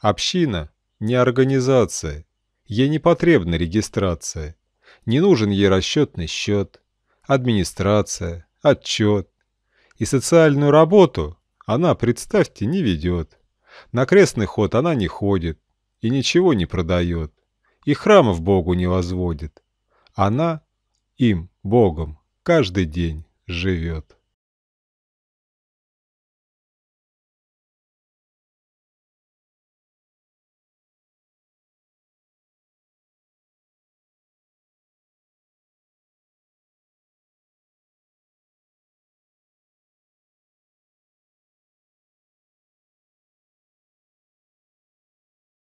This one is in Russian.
Община – не организация. Ей не потребна регистрация. Не нужен ей расчетный счет, администрация, отчет. И социальную работу она, представьте, не ведет. На крестный ход она не ходит и ничего не продает. И храмов Богу не возводит. Она им, Богом, каждый день живет.